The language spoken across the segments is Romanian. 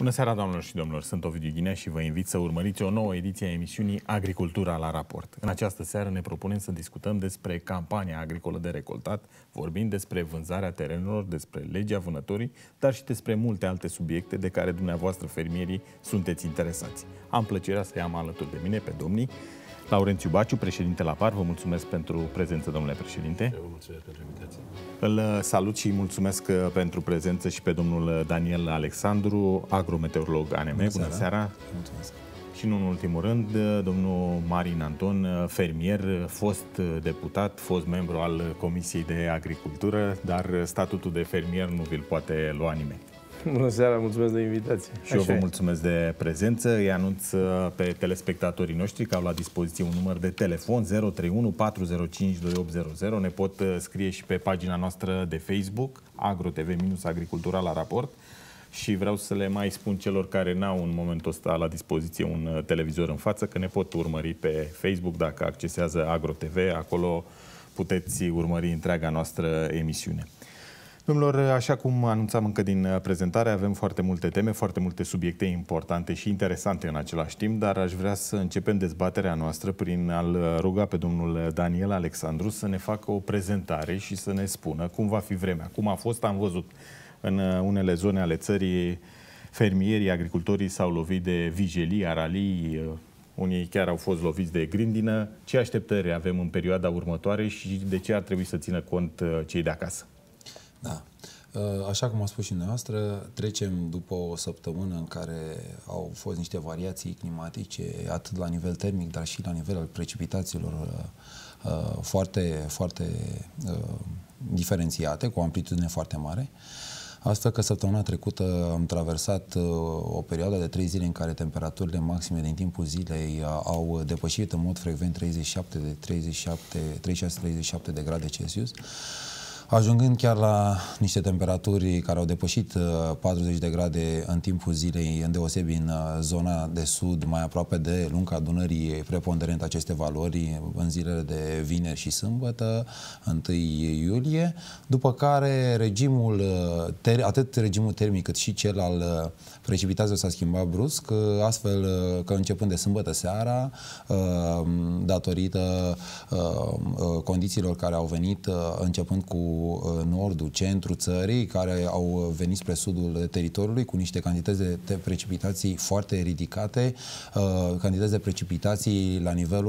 Bună seara, doamnelor și domnilor! Sunt Ovidiu Ghinea și vă invit să urmăriți o nouă ediție a emisiunii Agricultura la raport. În această seară ne propunem să discutăm despre campania agricolă de recoltat, vorbind despre vânzarea terenurilor, despre legea vânătorii, dar și despre multe alte subiecte de care dumneavoastră fermierii sunteți interesați. Am plăcerea să i-am alături de mine pe domnii Laurențiu Baciu, președinte la PAR, vă mulțumesc pentru prezență, domnule președinte. Eu vă mulțumesc pentru invitație. Îl uh, salut și mulțumesc uh, pentru prezență și pe domnul uh, Daniel Alexandru, agrometeorolog ANM. Bună, Bună seara. seara! Mulțumesc! Și nu în ultimul rând, domnul Marin Anton, fermier, fost deputat, fost membru al Comisiei de Agricultură, dar statutul de fermier nu vi-l poate lua nimeni. Bună seara, mulțumesc de invitație. Și Așa eu vă e. mulțumesc de prezență. Îi anunț uh, pe telespectatorii noștri că au la dispoziție un număr de telefon 031 405 2800. Ne pot uh, scrie și pe pagina noastră de Facebook, agrotv-agricultura la raport. Și vreau să le mai spun celor care n-au în momentul ăsta la dispoziție un uh, televizor în față că ne pot urmări pe Facebook dacă accesează AgroTV. Acolo puteți urmări întreaga noastră emisiune. Domnilor, așa cum anunțam încă din uh, prezentare, avem foarte multe teme, foarte multe subiecte importante și interesante în același timp, dar aș vrea să începem dezbaterea noastră prin a-l uh, ruga pe domnul uh, Daniel Alexandru să ne facă o prezentare și să ne spună cum va fi vremea. Cum a fost, am văzut în unele zone ale țării, fermierii, agricultorii s-au lovit de vijelii, aralii, unii chiar au fost loviți de grindină. Ce așteptări avem în perioada următoare și de ce ar trebui să țină cont cei de acasă? Da. Uh, așa cum a spus și noastră, trecem după o săptămână în care au fost niște variații climatice, atât la nivel termic, dar și la nivel al precipitațiilor uh, uh, foarte, foarte diferențiate, cu o amplitudine foarte mare. Asta că săptămâna trecută am traversat o perioadă de 3 zile în care temperaturile maxime din timpul zilei au depășit în mod frecvent 37 de 37 36 37 de grade Celsius ajungând chiar la niște temperaturi care au depășit 40 uh, de grade în timpul zilei, îndeosebi în uh, zona de sud, mai aproape de lunca Dunării, preponderent aceste valori în zilele de vineri și sâmbătă, 1 iulie, după care regimul, uh, atât regimul termic cât și cel al precipitațiilor s-a schimbat brusc, astfel că începând de sâmbătă seara, datorită condițiilor care au venit începând cu Uh, nordul, centrul țării, care au uh, venit spre sudul teritoriului cu niște cantități de precipitații foarte ridicate, uh, cantități de precipitații la nivelul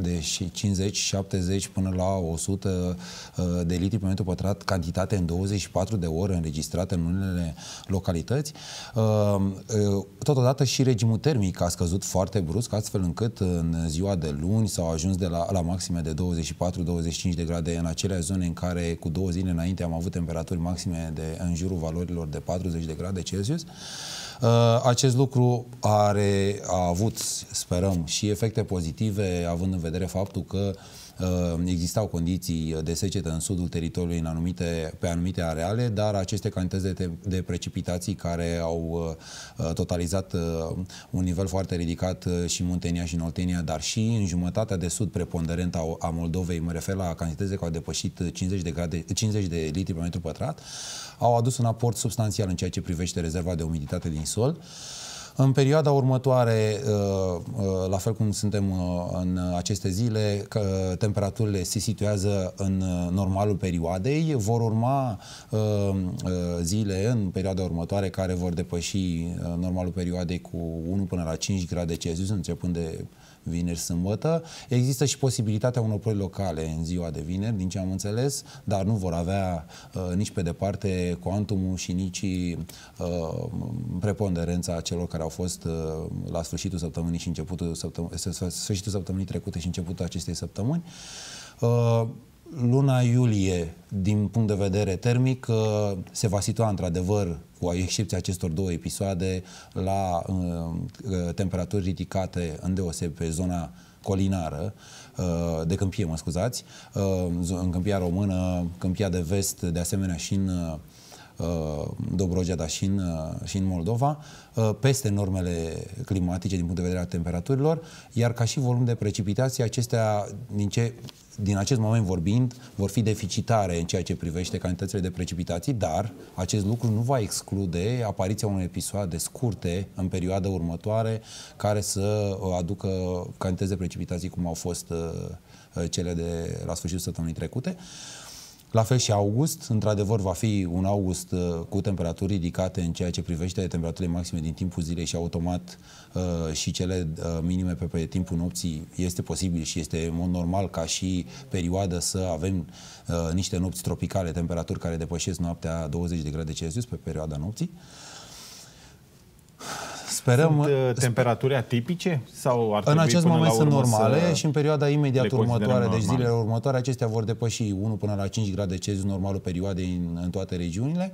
de 50-70 până la 100 de litri pe metru pătrat, cantitate în 24 de ore înregistrate în unele localități. Totodată și regimul termic a scăzut foarte brusc, astfel încât în ziua de luni s-au ajuns de la, la maxime de 24-25 de grade în acele acele zone în care cu două zile înainte am avut temperaturi maxime de, în jurul valorilor de 40 de grade Celsius. Uh, acest lucru are, a avut, sperăm, și efecte pozitive, având în vedere faptul că uh, Uh, existau condiții de secetă în sudul teritoriului în anumite, pe anumite areale, dar aceste cantități de, de precipitații care au uh, uh, totalizat un nivel foarte ridicat și Muntenia și în Oltenia, dar și în jumătatea de sud preponderentă a Moldovei, mă refer la cantități care au depășit 50 de, grade, 50 de litri pe metru pătrat, au adus un aport substanțial în ceea ce privește rezerva de umiditate din sol. În perioada următoare, uh, uh, la fel cum suntem uh, în aceste zile, temperaturile se situează în normalul perioadei. Vor urma zile în perioada următoare care vor depăși normalul perioadei cu 1 până la 5 grade Celsius, începând de vineri, sâmbătă. Există și posibilitatea unor proiecte locale în ziua de vineri, din ce am înțeles, dar nu vor avea uh, nici pe departe cuantumul și nici uh, preponderența celor care au fost uh, la sfârșitul săptămânii și începutul săptămânii, sfârșitul săptămânii trecute și începutul acestei săptămâni. Uh, luna iulie, din punct de vedere termic, uh, se va situa într-adevăr cu excepția acestor două episoade, la uh, uh temperaturi ridicate, îndeoseb pe zona colinară, uh, de câmpie, mă scuzați, uh, în câmpia română, câmpia de vest, de asemenea și în Dobrogea, dar și în, și în Moldova, peste normele climatice din punct de vedere a temperaturilor, iar ca și volum de precipitații, acestea, din ce din acest moment vorbind, vor fi deficitare în ceea ce privește cantitățile de precipitații, dar acest lucru nu va exclude apariția unor episoade scurte în perioada următoare care să uh, aducă cantități de precipitații cum au fost uh, uh, cele de la sfârșitul săptămânii trecute. Uh, la fel și august, într-adevăr va fi un august uh, cu temperaturi ridicate în ceea ce privește temperaturile maxime din timpul zilei și automat uh, și cele uh, minime pe, pe timpul nopții este posibil și este în mod normal ca și perioadă să avem niște nopți tropicale, temperaturi care depășesc noaptea 20 de grade Celsius pe perioada nopții. Sperăm. Sunt uh, temperaturi atipice? Sau ar în acest moment sunt normale și în perioada imediat următoare, deci normal. zilele următoare, acestea vor depăși 1 până la 5 grade Celsius normalul perioadei în, în toate regiunile.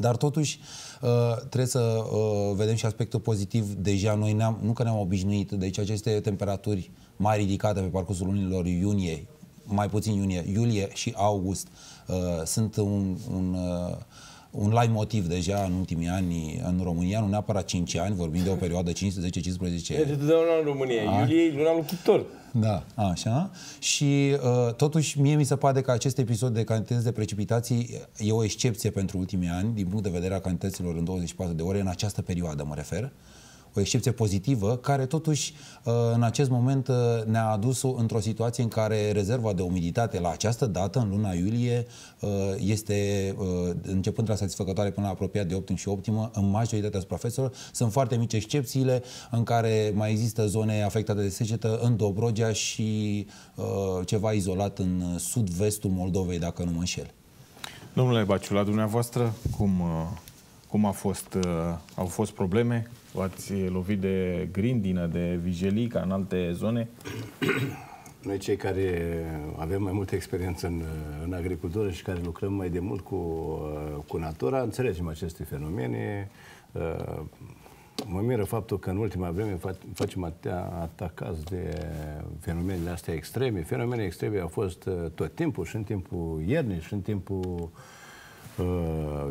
Dar totuși uh, trebuie să uh, vedem și aspectul pozitiv. Deja noi ne-am, nu că ne-am obișnuit, deci aceste temperaturi mai ridicate pe parcursul lunilor iunie, mai puțin iunie, iulie și august, sunt un, un un live motiv deja în ultimii ani în România, nu neapărat 5 ani, vorbim de o perioadă 5, 10, 15 ani. Deci de în România, a? iulie luna locutor. Da, așa. Și uh, totuși mie mi se pare că acest episod de cantități de precipitații e o excepție pentru ultimii ani, din punct de vedere a cantităților în 24 de ore, în această perioadă mă refer. Uh, o excepție pozitivă, care totuși uh, în acest moment uh, ne-a adus într-o situație în care rezerva de umiditate la această dată, în luna iulie, uh, este începând de la satisfăcătoare până la apropiat de optim și optimă în majoritatea suprafețelor. Sunt foarte mici excepțiile în care mai există zone afectate de secetă în Dobrogea și ceva izolat în sud-vestul Moldovei, dacă nu mă înșel. Domnule Baciu, la dumneavoastră, cum, cum a fost, au fost probleme? V-ați lovit de grindină, de vijelica în alte zone? Noi cei care avem mai multă experiență în, în agricultură și care lucrăm mai de mult cu, cu natura, înțelegem aceste fenomene. Mă miră faptul că în ultima vreme facem atâtea atacați de fenomenele astea extreme. Fenomene extreme au fost uh, tot timpul, și în timpul iernii, și în timpul uh, Uh,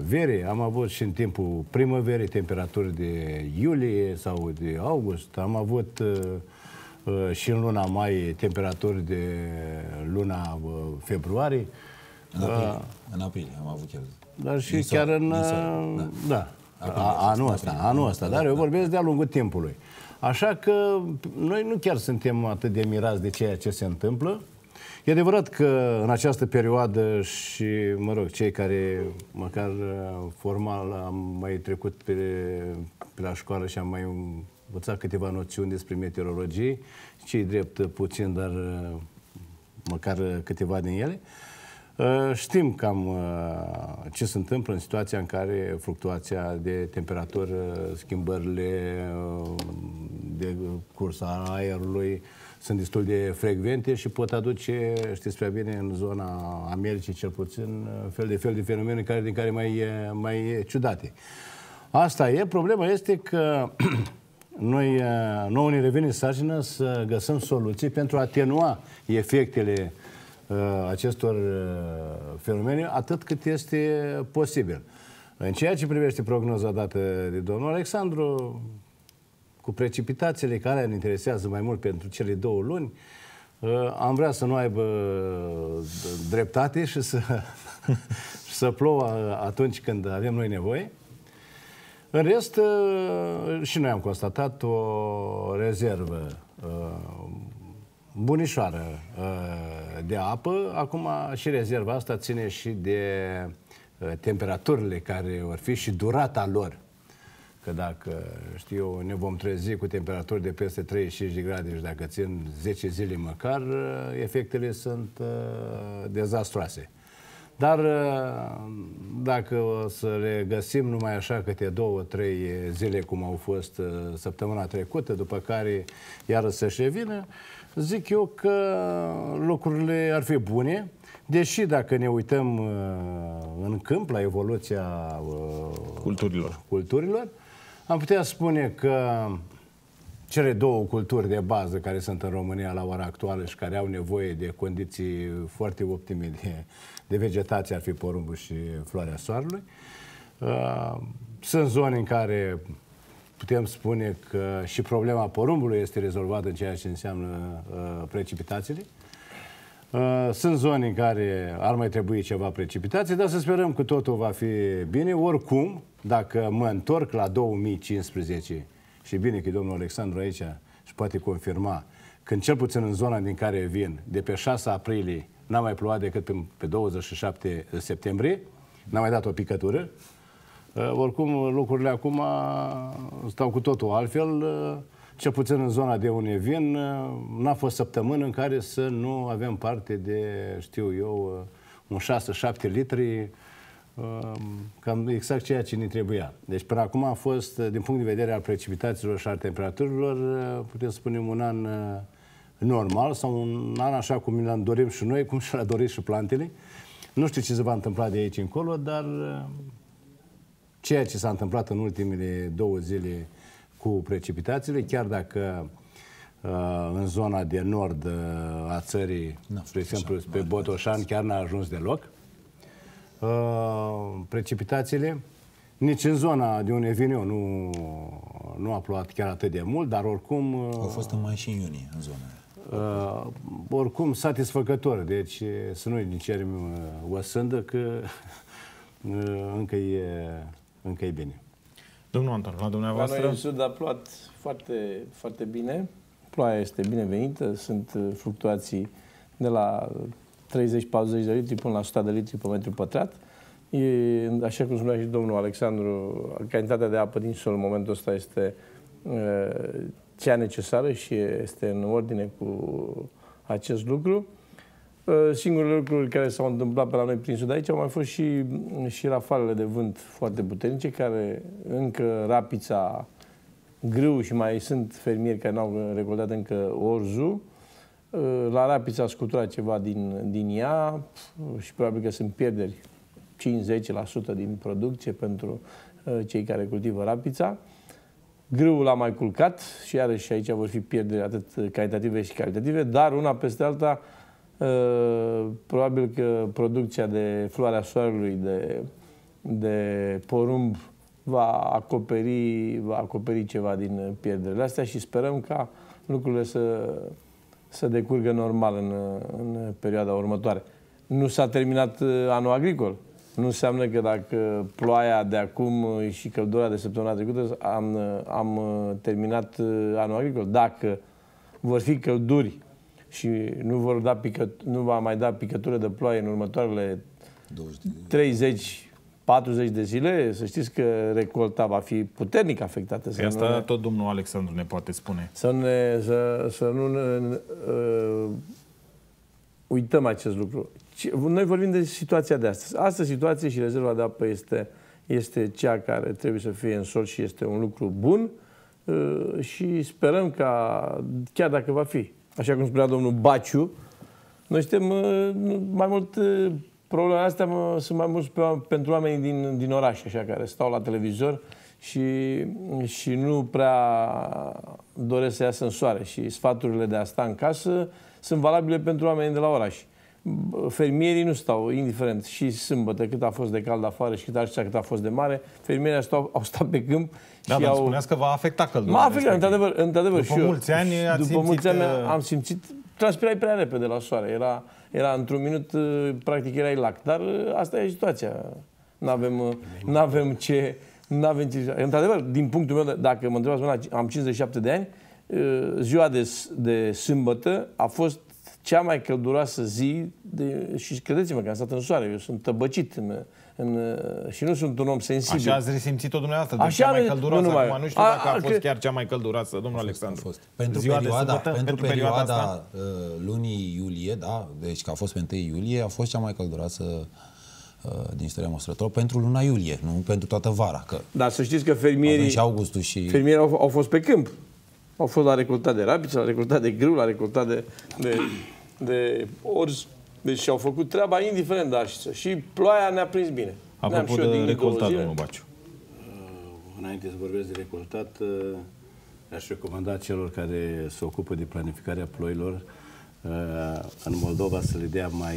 verii. Am avut și în timpul primăverii temperaturi de iulie sau de august. Am avut uh, uh, și în luna mai temperaturi de luna februarie. În aprilie, în aprilie am avut chiar. Dar și în chiar în... în da. da. a, anul ăsta, anul ăsta. Da, dar eu da. vorbesc da. de-a lungul timpului. Așa că noi nu chiar suntem atât de mirați de ceea ce se întâmplă, E adevărat că în această perioadă și, mă rog, cei care măcar uh, formal am mai trecut pe, pe la școală și am mai învățat câteva noțiuni despre meteorologie, cei drept puțin, dar uh, măcar câteva din ele, uh, știm cam ce se întâmplă în situația în care fluctuația de temperatură, schimbările de cursa aerului, sunt destul de frecvente și pot aduce, știți prea bine, în zona Americii cel puțin, fel de fel de fenomene care, din care mai, mai ciudate. Asta e. Problema este că noi, eh, nouă ne revine sarcină să găsim soluții pentru a atenua efectele eh, acestor eh, fenomene atât cât este posibil. În ceea ce privește prognoza dată de domnul Alexandru, cu precipitațiile care ne interesează mai mult pentru cele două luni, uh, am vrea să nu aibă uh, dreptate și să, să plouă uh, atunci când avem noi nevoie. În rest, și noi am constatat o rezervă bunișoară de apă. Acum și rezerva asta ține și de temperaturile care vor fi și durata lor că dacă, știu ne vom trezi cu temperaturi de peste 35 de grade și dacă țin 10 zile măcar, uh, efectele sunt uh, dezastroase. Dar uh, dacă o să le găsim numai așa câte două, trei zile cum au fost săptămâna trecută, după care iară să-și revină, zic eu că lucrurile ar fi bune, deși dacă ne uităm în câmp la evoluția culturilor, culturilor am putea spune că cele două culturi de bază care sunt în România la ora actuală și care au nevoie de condiții foarte optime de, de vegetație ar fi porumbul și floarea soarelui. Uh, sunt zone în care putem spune că și problema porumbului este rezolvată în ceea ce înseamnă uh, precipitațiile. Uh, sunt zone în care ar mai trebui ceva precipitații, dar să sperăm că totul va fi bine. Oricum, dacă mă întorc la 2015, și bine că domnul Alexandru aici și poate confirma, când cel puțin în zona din care vin, de pe 6 aprilie, n-a mai plouat decât pe 27 septembrie, n-a mai dat o picătură. Uh, oricum, lucrurile acum uh, stau cu totul altfel cel puțin în zona de unde vin, uh, n-a fost săptămână în care să nu avem parte de, știu eu, uh, un 6-7 litri, uh, cam exact ceea ce ne trebuia. Deci până acum a fost, din punct de vedere al precipitațiilor și al temperaturilor, putem spune un an normal sau un an așa cum ne-l dorim și noi, cum și l-a dorit și plantele. Nu știu ce se va întâmpla de aici încolo, dar ceea ce s-a întâmplat în ultimele două zile cu precipitațiile, chiar dacă uh, în zona de nord uh, a țării, no, spre exemplu, așa, pe Botoșan, chiar n-a ajuns deloc uh, precipitațiile. Nici în zona de unde vin eu nu, nu a plouat chiar atât de mult, dar oricum... Au fost în mai și în iunie în zona Uh, oricum, satisfăcător. Deci să nu-i cerem o sândă, că uh, încă, e, încă e bine. Domnul Anton, la dumneavoastră? La noi în sud a plouat foarte, foarte bine. Ploaia este binevenită, sunt uh, fluctuații de la 30-40 de litri până la 100 de litri pe metru pătrat. E, așa cum spunea și domnul Alexandru, cantitatea de apă din sol în momentul ăsta este uh, cea necesară și este în ordine cu acest lucru. Ă, singurele lucruri care s-au întâmplat pe la noi prin sud aici au mai fost și, și rafalele de vânt foarte puternice, care încă rapița grâu și mai sunt fermieri care n-au recoltat încă orzul. Ă, la rapița a scuturat ceva din, din ea și probabil că sunt pierderi 5-10% din producție pentru ă, cei care cultivă rapița. Grâul l-a mai culcat și iarăși aici vor fi pierderi atât calitative și calitative, dar una peste alta Uh, probabil că producția de floarea soarelui, de, de porumb, va acoperi, va acoperi ceva din pierderile astea și sperăm ca lucrurile să, să decurgă normal în, în perioada următoare. Nu s-a terminat uh, anul agricol. Nu înseamnă că dacă ploaia de acum și căldura de săptămâna trecută am, am uh, terminat anul agricol. Dacă vor fi călduri și nu, vor da picăt, nu va mai da picătură de ploaie în următoarele 30 40 de zile, să știți că recolta va fi puternic afectată. Să păi asta ne... tot domnul Alexandru ne poate spune. Să, ne, să, să nu ne, uh, uităm acest lucru. Noi vorbim de situația de astăzi. Asta situație și rezerva de apă este, este cea care trebuie să fie în sol și este un lucru bun uh, și sperăm ca, chiar dacă va fi așa cum spunea domnul Baciu, noi suntem uh, mai mult uh, problemele astea mă, sunt mai mult pentru oamenii din, din oraș, așa, care stau la televizor și, și nu prea doresc să iasă în soare. Și sfaturile de a sta în casă sunt valabile pentru oamenii de la oraș fermierii nu stau indiferent și sâmbătă cât a fost de cald afară și cât așa cât a fost de mare, fermierii stau, au stat pe câmp da, și au... spuneați că va afecta căldura. M-a afectat, într-adevăr, într-adevăr după și mulți ani ați După simțit mulți ani că... am simțit, transpirai prea repede la soare, era, era într-un minut, uh, practic erai lac, dar uh, asta e situația. N-avem, uh, nu avem ce... avem ce... Într-adevăr, din punctul meu, dacă mă întrebați, am 57 de ani, ziua de, de sâmbătă a fost cea mai călduroasă zi de, și credeți-mă că am stat în soare, eu sunt tăbăcit în, în, și nu sunt un om sensibil. Așa ați resimțit-o dumneavoastră, Așa cea mai călduroasă nu, numai, acum, nu știu a, dacă a, a fost că... chiar cea mai călduroasă, domnul Alexandru. A fost. Pentru Ziua perioada, de sâmbătă, pentru, pentru perioada, perioada asta? Uh, lunii iulie, da, deci că a fost pe 1 iulie, a fost cea mai călduroasă uh, din istoria măsurătorului, pentru luna iulie, nu pentru toată vara. Că da, să știți că fermierii, și augustul și... fermierii au, au fost pe câmp. Au fost la recoltat de rapiță, la recoltat de grâu, la recoltat de, de de ori, Deci au făcut treaba indiferent de arșiță. Și ploaia ne-a prins bine. Apropo de recoltat, domnul Baciu. Uh, înainte să vorbesc de recoltat, uh, aș recomanda celor care se ocupă de planificarea ploilor uh, în Moldova să le dea mai,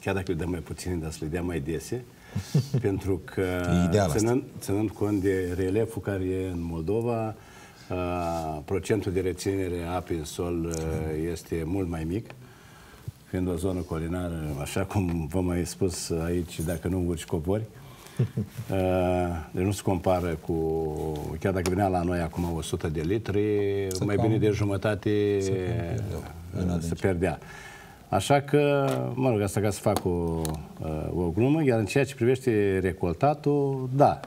chiar dacă le dăm mai puțin, dar să le dea mai dese, pentru că ținând, ținând cont de relieful care e în Moldova, procentul de reținere a apei în sol este mult mai mic, fiind o zonă colinară, așa cum v-am mai spus aici, dacă nu urci cobori. deci nu se compară cu, chiar dacă venea la noi acum 100 de litri, se mai cam, bine de jumătate se, pierdea, se pierdea. Așa că, mă rog, asta ca să fac o, o glumă, iar în ceea ce privește recoltatul, da.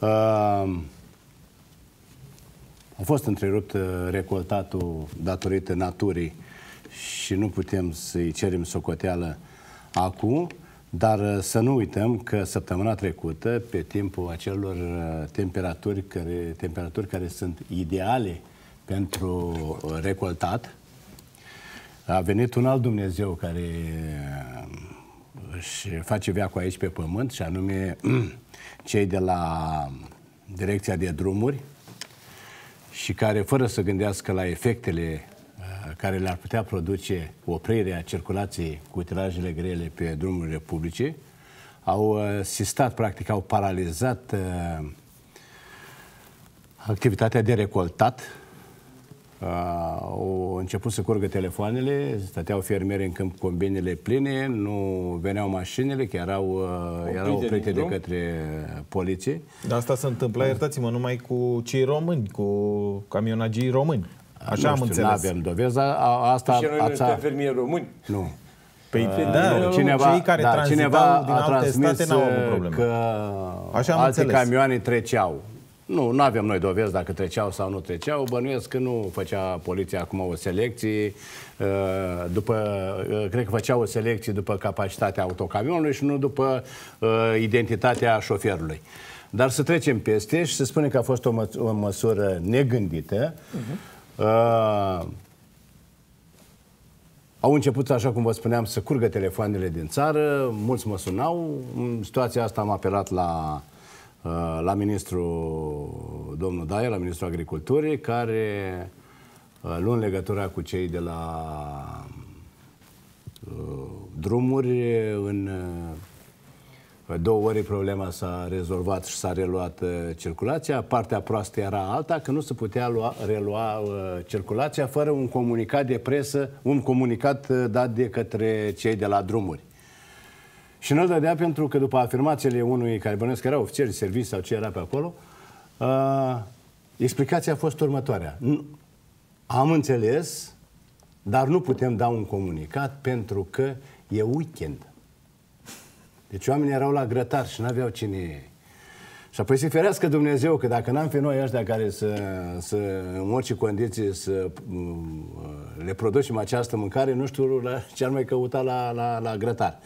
Uh, a fost întrerupt uh, recoltatul datorită naturii și nu putem să-i cerem socoteală acum, dar uh, să nu uităm că săptămâna trecută, pe timpul acelor uh, temperaturi care, temperaturi care sunt ideale pentru recoltat, a venit un alt Dumnezeu care își face veacul aici pe pământ, și anume cei de la Direcția de Drumuri, și care, fără să gândească la efectele uh, care le-ar putea produce oprirea circulației cu tirajele grele pe drumurile publice, au uh, sistat, practic, au paralizat uh, activitatea de recoltat Uh, au început să curgă telefoanele, stăteau fermieri în câmp cu combinele pline, nu veneau mașinile, chiar erau, uh, erau oprite de, către poliție. Dar asta se întâmpla, iertați-mă, numai cu cei români, cu camionagii români. Așa nu am știu, înțeles. Nu avem dovezi, dar asta... Și noi nu fermieri români? Nu. Păi, uh, da, nu, cineva, cei care da, cineva din a transmis state au avut uh, că Așa am alte înțeles. camioane treceau. Nu, nu avem noi dovezi dacă treceau sau nu treceau. Bănuiesc că nu făcea poliția acum o selecție. Uh, după, uh, cred că făcea o selecție după capacitatea autocamionului și nu după uh, identitatea șoferului. Dar să trecem peste și să spunem că a fost o, mă o măsură negândită. Uh-huh. Uh, au început, așa cum vă spuneam, să curgă telefoanele din țară, mulți mă sunau. În situația asta am apelat la Uh, la ministru domnul Daia, la ministrul agriculturii, care uh, luând legătura cu cei de la uh, drumuri, în două ori problema s-a rezolvat și s-a reluat circulația. Partea proastă era alta, că nu se putea lua, relua circulația fără un comunicat de presă, un comunicat dat de către cei de la drumuri. Și nu-l dădea pentru că după afirmațiile unui care bănesc că era ofițer de serviciu sau ce era pe acolo, uh, explicația a fost următoarea. Am înțeles, dar nu putem da un comunicat pentru că e weekend. Deci oamenii erau la grătar și nu aveau cine e. Și apoi se ferească Dumnezeu că dacă n-am fi noi ăștia care să, să în orice condiții să mm, le producem această mâncare, nu știu la ce ar mai căuta la, la, la grătar.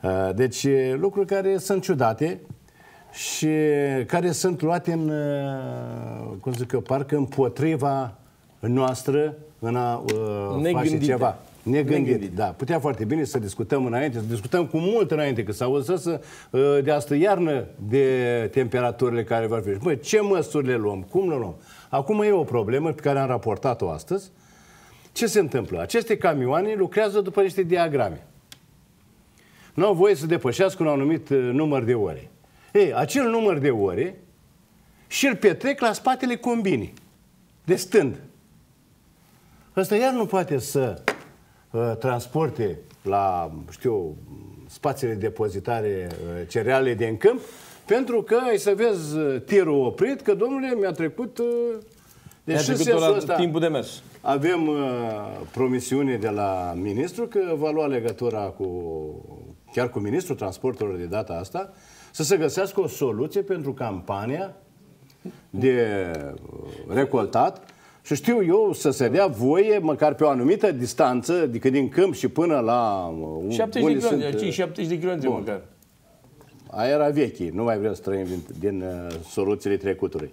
Uh, deci lucruri care sunt ciudate și care sunt luate în, uh, cum zic eu, parcă împotriva noastră în a uh, Negândite. face ceva. Negândit, Negândit, da. Putea foarte bine să discutăm înainte, să discutăm cu mult înainte, că s-au să uh, de asta iarnă de temperaturile care vor fi. Băi, ce măsuri le luăm? Cum le luăm? Acum e o problemă pe care am raportat-o astăzi. Ce se întâmplă? Aceste camioane lucrează după niște diagrame nu au voie să depășească un anumit uh, număr de ore. Ei, acel număr de ore și îl petrec la spatele combinii, de stând. Ăsta iar nu poate să uh, transporte la, știu, spațiile de depozitare uh, cereale din câmp, pentru că ai să vezi uh, tirul oprit, că domnule mi-a trecut... Uh, deci de timpul de mers. Avem uh, promisiune de la ministru că va lua legătura cu chiar cu ministrul transporturilor de data asta, să se găsească o soluție pentru campania de uh, recoltat și știu eu să se dea voie, măcar pe o anumită distanță, adică din câmp și până la... 70 uh, de kilometri, sunt... 70 uh, de kilometri măcar. Aia era vechi, nu mai vreau să trăim din, din soluțiile trecutului.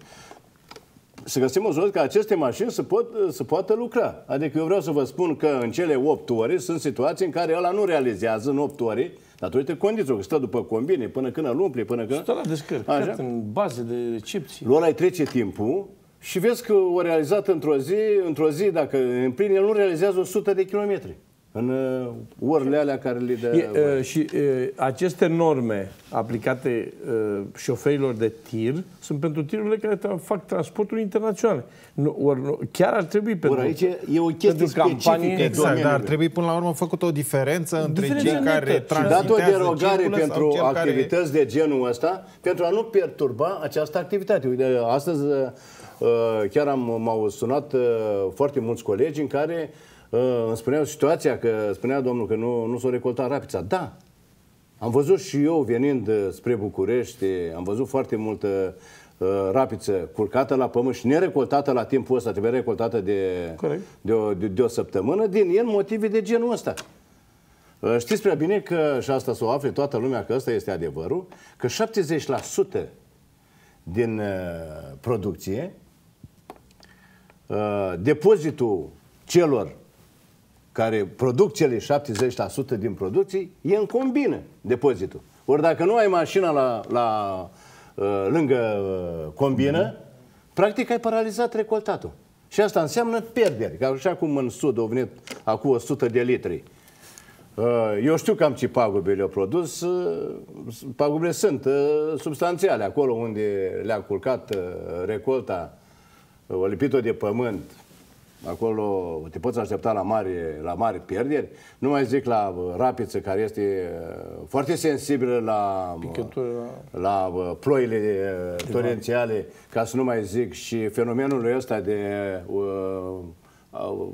Să găsim o soluție ca aceste mașini să, pot, să poată lucra. Adică eu vreau să vă spun că în cele 8 ore sunt situații în care ăla nu realizează în 8 ore Datorită condițiilor, stă după combine, până când îl umple, până când... Stă la descărcă, Așa? în baze de recepție. Lor ai trece timpul și vezi că o realizat într-o zi, într-o zi, dacă în plin, el nu realizează 100 de kilometri în orele uh, alea care le dă... E, uh, și e, uh, aceste norme aplicate e, șoferilor de tir sunt pentru tirurile care tra fac transportul internațional. Nu, or, nu, chiar ar trebui pentru... Ori aici e o chestie pentru campanie, Exact, dar ar trebui până la urmă făcut o diferență între diferență cei care Și dat o derogare pentru activități care... de genul ăsta pentru a nu perturba această activitate. Uite, astăzi chiar am, m-au sunat foarte mulți colegi în care uh, Ă, îmi spuneau situația, că spunea domnul că nu, nu s-a recoltat rapița. Da, am văzut și eu venind ă, spre București, am văzut foarte multă ă, rapiță curcată la pământ și nerecoltată la timpul ăsta, trebuie recoltată de, de, o, de, de o săptămână, din el motive de genul ăsta. Știți prea bine că, și asta s o afle toată lumea, că ăsta este adevărul, că 70% din producție, depozitul celor care produc cele 70% din producții, e în combină depozitul. Ori dacă nu ai mașina la, la, uh, lângă uh, combină, mm-hmm. practic ai paralizat recoltatul. Și asta înseamnă pierderi. Că așa cum în Sud au venit acum 100 de litri. Uh, eu știu cam ce pagube le-au produs. Pagubele sunt substanțiale. Acolo unde le-a culcat recolta, o lipit-o de pământ, Acolo te poți aștepta la mari, la mari pierderi. Nu mai zic la uh, rapiță, care este uh, foarte sensibilă la, uh, Picătură, la... ploile torențiale, ca să nu mai zic, și fenomenul ăsta de uh, uh,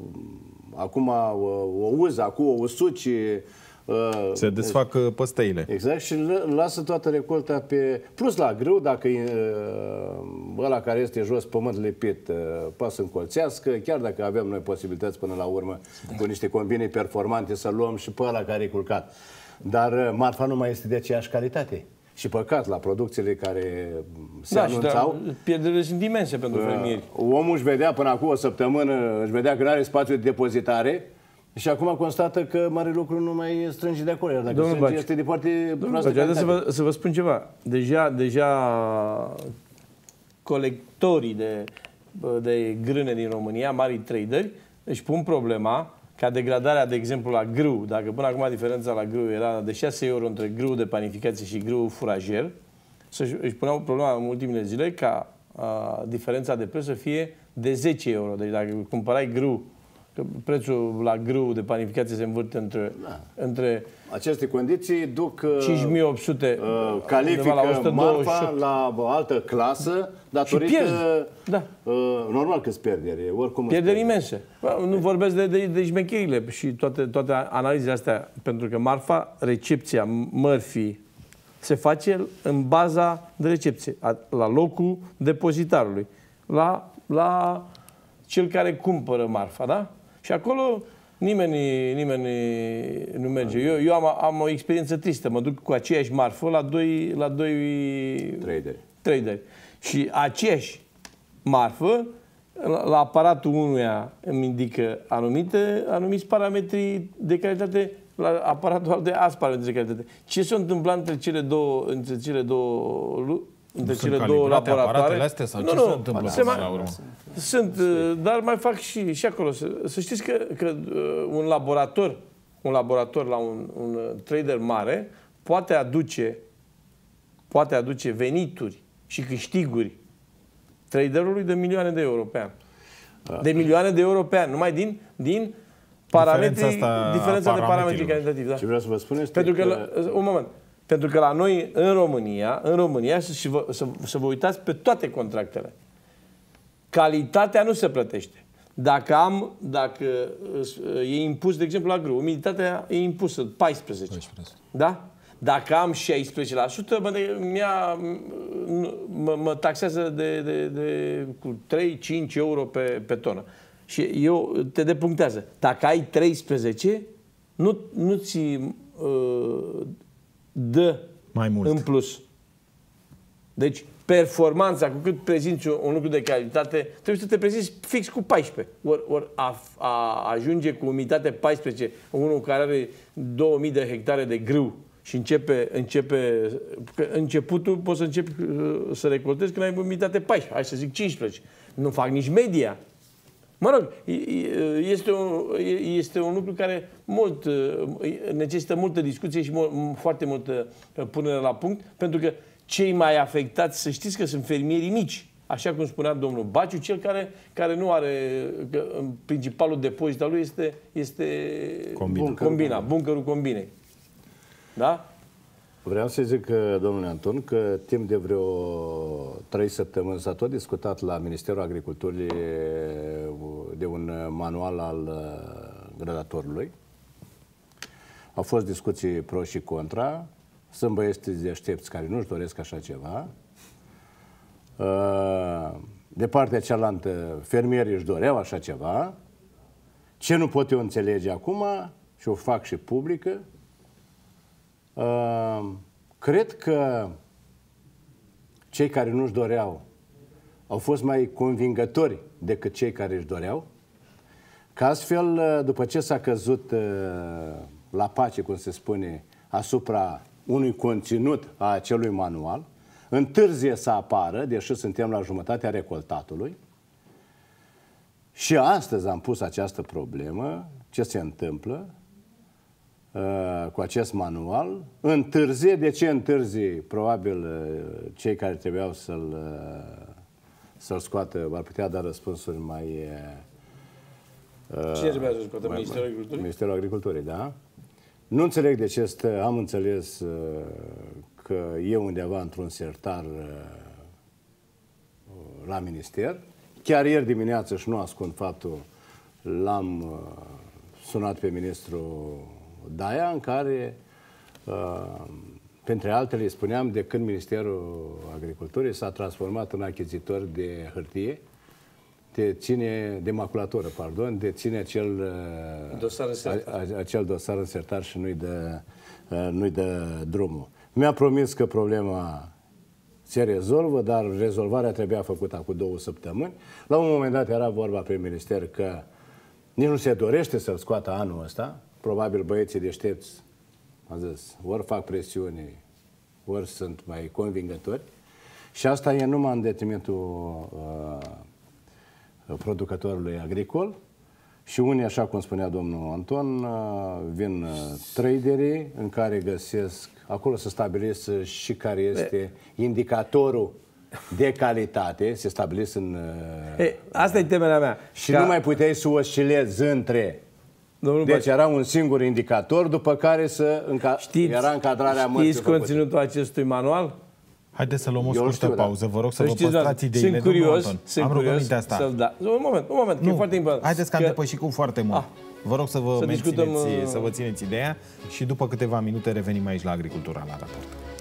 acum o, o uză, acum o usuci, Uh, se desfac uh, păstăile. Exact și lasă toată recolta pe... Plus la grâu, dacă e uh, ăla care este jos pământ lipit, pas în încolțească, chiar dacă avem noi posibilități până la urmă da. cu niște combinii performante să luăm și pe ăla care e culcat. Dar marfa nu mai este de aceeași calitate. Și păcat la producțiile care se da, anunțau. da, pierdere sunt imense pentru fermieri. Omul își vedea până acum o săptămână, își vedea că nu are spațiu de depozitare, și acum constată că mare lucru nu mai strânge de acolo. Iar dacă Domnul strânge, Baci, este de foarte proastă să vă, să vă spun ceva. Deja, deja colectorii de, de grâne din România, mari traderi, își pun problema ca degradarea, de exemplu, la grâu, dacă până acum diferența la grâu era de 6 euro între grâu de panificație și grâu furajer, să își puneau problema în ultimele zile ca a, diferența de preț să fie de 10 euro. Deci dacă cumpărai grâu Că prețul la grâu de panificație se învârte între... Da. între Aceste condiții duc... 5800... Uh, uh, califică la marfa la altă clasă datorită... Și Da. Uh, normal că pierdere. Oricum pierderi imense. Nu vorbesc de, de, de șmecherile și toate, toate analizele astea. Pentru că marfa, recepția, mărfii, se face în baza de recepție, la locul depozitarului, la, la cel care cumpără marfa, da? Și acolo nimeni, nimeni nu merge. Eu, eu am, am o experiență tristă. Mă duc cu aceeași marfă la doi, la doi traderi. traderi. Și aceeași marfă, la, aparatul unuia îmi indică anumite, anumiți parametri de calitate, la aparatul al de alți parametri de calitate. Ce s-a întâmplat între cele două, între cele două de cele două laboratoare. astea sau nu, ce nu, se întâmplă se mai, Sunt, uh, dar mai fac și, și acolo. Să, să știți că, că uh, un laborator, un laborator la un, un uh, trader mare poate aduce poate aduce venituri și câștiguri traderului de milioane de euro pe an. Da. De milioane de euro pe an, numai din, din parametri, diferența, asta diferența de parametri calitativi. Da. Ce vreau să vă spun este Pentru că, că... un moment, pentru că la noi, în România, în România, și vă, să, să vă uitați pe toate contractele, calitatea nu se plătește. Dacă am, dacă uh, e impus, de exemplu, la grâu, umiditatea e impusă, 14. 14. Da? Dacă am 16%, mă, mea, mă, mă taxează de, de, de, cu 3-5 euro pe, pe tonă. Și eu te depunctează. Dacă ai 13, nu, nu ți uh, dă mai mult în plus. Deci, performanța, cu cât prezinți un lucru de calitate, trebuie să te prezinți fix cu 14. Ori, or, a, a ajunge cu umiditate 14, unul care are 2000 de hectare de grâu și începe, începe începutul, poți să începi uh, să recoltezi când ai umiditate 14, hai să zic 15. Nu fac nici media. Mă rog, este un, este un lucru care mult, necesită multă discuție și mult, foarte multă punere la punct, pentru că cei mai afectați, să știți că sunt fermierii mici, așa cum spunea domnul Baciu, cel care, care nu are, că principalul depozit al lui este, este Combina. Buncărul, Combina, buncărul Combinei. Da? Vreau să zic, uh, domnule Anton, că timp de vreo trei săptămâni s-a tot discutat la Ministerul Agriculturii uh, de un manual al uh, grădatorului. Au fost discuții pro și contra. Sunt băieți deștepți care nu-și doresc așa ceva. De partea cealaltă, fermierii își doreau așa ceva. Ce nu pot eu înțelege acum, și o fac și publică, Cred că cei care nu-și doreau au fost mai convingători decât cei care își doreau, că astfel, ă, după ce s-a căzut ă, la pace, cum se spune, asupra unui conținut a acelui manual, întârzie să apară, deși suntem la jumătatea recoltatului, și astăzi am pus această problemă, ce se întâmplă, Uh, cu acest manual. Întârzie, de ce întârzie? Probabil uh, cei care trebuiau să-l uh, să-l scoată ar putea da răspunsuri mai... Ce trebuia să scoată? Mai, Ministerul Agriculturii? Ministerul Agriculturii, da. Nu înțeleg de ce stă, am înțeles că e undeva într-un sertar la minister. Chiar ieri dimineață, și nu ascund faptul, l-am sunat pe ministrul Daia în care, uh, printre altele, spuneam de când Ministerul Agriculturii s-a transformat în achizitor de hârtie, de ține, de maculatoră, pardon, de ține acel uh, dosar, însertar. a, acel dosar însertar și nu-i de, uh, nu de drumul. Mi-a promis că problema se rezolvă, dar rezolvarea trebuia făcută cu două săptămâni. La un moment dat era vorba pe minister că nici nu se dorește să-l scoată anul ăsta, probabil băieții deștepți, am zis, ori fac presiune, ori sunt mai convingători. Și asta e numai în detrimentul uh, producătorului agricol. Și unii, așa cum spunea domnul Anton, uh, vin uh, traderii în care găsesc, acolo se stabilesc și care este indicatorul de calitate, se stabilesc în... Uh, Ei, asta e temerea mea. Și ca... nu mai puteai să oscilezi între Domnul deci era un singur indicator, după care să înca... știți, era încadrarea mărții Știți conținutul făcut. acestui manual? Haideți să luăm o scurtă știu, da. pauză, vă rog să, să păi vă știți, păstrați ideile. Sunt curios, sunt Am curios asta. să da. Un moment, un moment, nu. că e foarte important. Haideți că am depășit cu foarte mult. Ah. Vă rog să vă, să, mențineți, discutăm... să vă uh, țineți ideea și după câteva minute revenim aici la Agricultura la raport.